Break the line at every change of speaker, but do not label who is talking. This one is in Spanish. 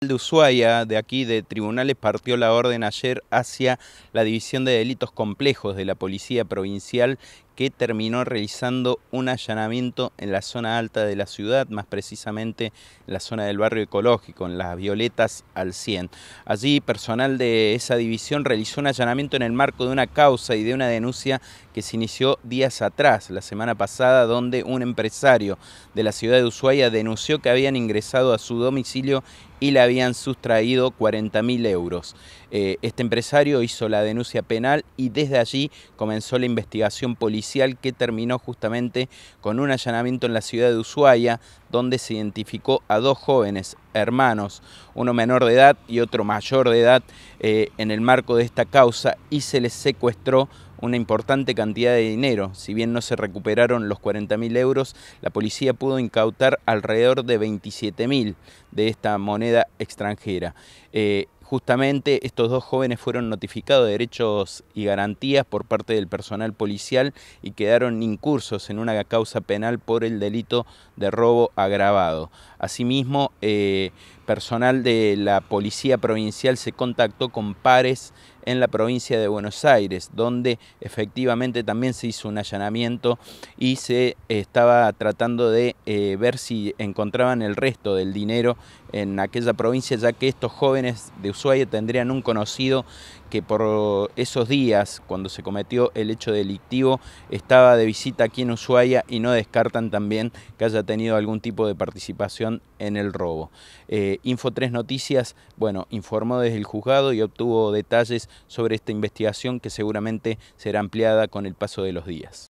de Ushuaia, de aquí de tribunales, partió la orden ayer hacia la División de Delitos Complejos de la Policía Provincial que terminó realizando un allanamiento en la zona alta de la ciudad, más precisamente en la zona del barrio ecológico, en las Violetas al 100. Allí personal de esa división realizó un allanamiento en el marco de una causa y de una denuncia que se inició días atrás, la semana pasada, donde un empresario de la ciudad de Ushuaia denunció que habían ingresado a su domicilio y le habían sustraído 40.000 euros. Eh, este empresario hizo la denuncia penal y desde allí comenzó la investigación policial que terminó justamente con un allanamiento en la ciudad de Ushuaia, donde se identificó a dos jóvenes, hermanos, uno menor de edad y otro mayor de edad, eh, en el marco de esta causa y se les secuestró una importante cantidad de dinero. Si bien no se recuperaron los 40.000 euros, la policía pudo incautar alrededor de 27.000 de esta moneda extranjera. Eh, Justamente estos dos jóvenes fueron notificados de derechos y garantías por parte del personal policial y quedaron incursos en una causa penal por el delito de robo agravado. Asimismo, eh, personal de la Policía Provincial se contactó con pares en la provincia de Buenos Aires, donde efectivamente también se hizo un allanamiento y se estaba tratando de eh, ver si encontraban el resto del dinero en aquella provincia, ya que estos jóvenes de Ushuaia tendrían un conocido que por esos días, cuando se cometió el hecho delictivo, estaba de visita aquí en Ushuaia y no descartan también que haya tenido algún tipo de participación en el robo. Eh, Info 3 Noticias, bueno, informó desde el juzgado y obtuvo detalles sobre esta investigación que seguramente será ampliada con el paso de los días.